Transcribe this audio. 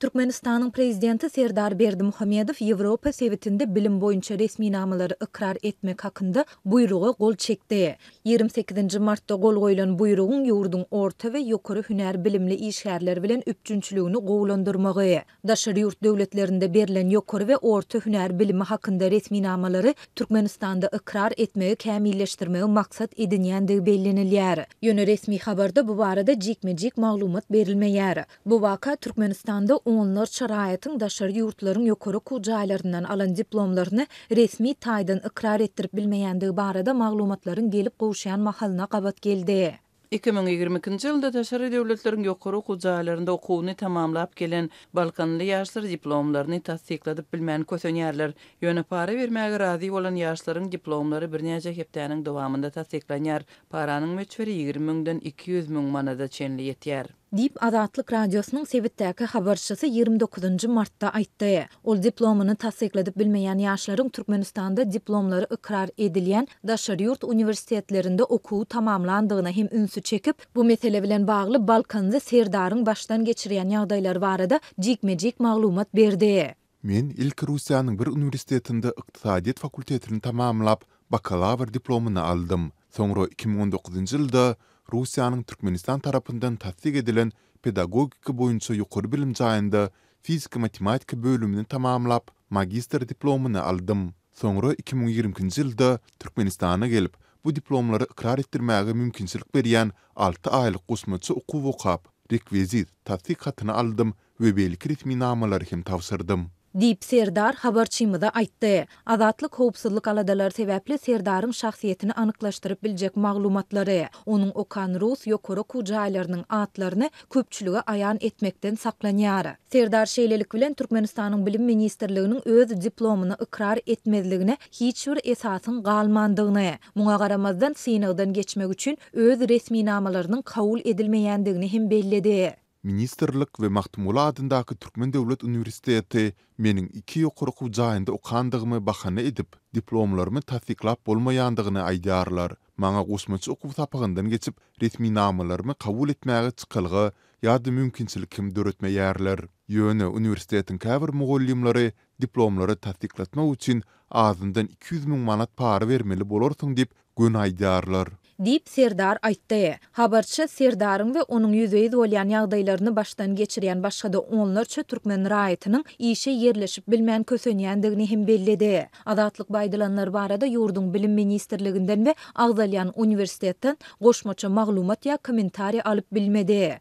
Türkmenistanyň prezidenti Serdar Berdi Muhammedow Ýewropa sevitinde bilim boyunca resmi namaları ikrar etmek hakynda buyruğa gol çekdi. 28. Mart'ta gol goylan buyrugyň yurdun orta ve ýokary hüner bilimli işgarlar bilen üpçünçlüğünü goğulandırmağı. daşary yurt devletlerinde berilen ýokary ve orta hüner bilimi hakkında resmi namalary Türkmenistan'da ikrar etmegi kämilleşdirmegi maksat edinyen de bellinil resmi haberda bu barada bu bu bu bu bu bu bu onlar çaraytyň daşary ýurtlaryň ýokary okuw alan diplomlaryny resmi taýdan ikrar etdirip bilmeýändi barada maglumatlaryň gelip gowşan mahalyna gabat geldi. 2022-nji ýylda daşary döwletleriň ýokary okuw jaýlarynda okuwyny tamamlap gelen Balkanly ýaşlar diplomlaryny tassyklady bilmeýän köseniýärler ýöne para bermäge razy bolan ýaşlaryň diplomlary birnäçe hepdäniň dowamında tassyklanýar. Paranyň möçberi 20 dan 200 000 manada çenli ýetýär. Dip Azatlyk radiosynyň sewitdäki habarçysy 29-njy martda aýtdy. Ol diplomyny tassyklady bilmeýän ýaşlaryň Türkmenistanda diplomlary ikrar edilýän daşary ýurt uniwersitetlerinde okuwy tamamlandygyna hem ünsü çekip, bu mesele bilen bagly Balkanly serdaryň başdan geçirýän ýagdaýlar barada jikmejik maglumat berdi. Men ilk Russiýanyň bir uniwersitetinde iqtisadiýet fakultetini tamamlap, bakalawr diplomyny aldym. Soňra 2019-njy ýylda Russiýanyň Türkmenistan tarapyndan tassyk edilen pedagogika boýunça ýokary bilim jaýynda fiziki matematika bölümini tamamlap, magister diplomyny aldym. Soňra 2020-nji ýylda Türkmenistana gelip, bu diplomlary ikrar etdirmäge mümkinçilik berýän 6 aýlyk gusmaçy okuw okap, rekwizit tassyk hatyny aldym we belki ritmi namalary hem tawsyrdym. Dip Serdar habarçymyza aýtdy. Azatlyk howpsuzlyk aladalary sebäpli Serdarym şahsyýetini anyklaşdyryp biljek maglumatlary, onuň okan rus ýokary kujaýlarynyň atlaryny köpçülige aýan etmekden saklanýar. Serdar şeýlelik bilen Türkmenistanyň bilim ministrliginiň öz diplomyny ikrar etmezligine hiç bir esasyň galmandygyny, muňa garamazdan synagdan geçmek üçin öz resmi namalarynyň kabul edilmeýändigini hem belledi. ministerlik we maktmula adındaky Türkmen Devlet Uniwersiteti meniň iki ýokury okuw jaýynda okandygymy bahana edip diplomlarymy täsdiklap bolmaýandygyny aýdýarlar. Maňa gusmaç okuw tapagyndan geçip resmi namalarymy kabul etmäge çykylgy ýa-da mümkinçilik kim döretme Ýöne uniwersitetiň käbir mugallimleri diplomlary täsdiklatmak üçin aýdyndan 200 000 manat para bermeli bolarsyň diýip gün aýdýarlar. Dip Serdar aýtdy. Habarçy Serdaryň we onuň ýüzüni dolýan ýagdaýlaryny başdan geçiren başga da onlarça türkmen raýatynyň ýeşe yerleşip bilmän kösenýändigini hem bellädi. Adatlyk baýdylanlar barada ýurdun bilim ministrliginden we Agdalyan uniwersitetden goşmaça maglumat ýa kommentari alyp bilmedi.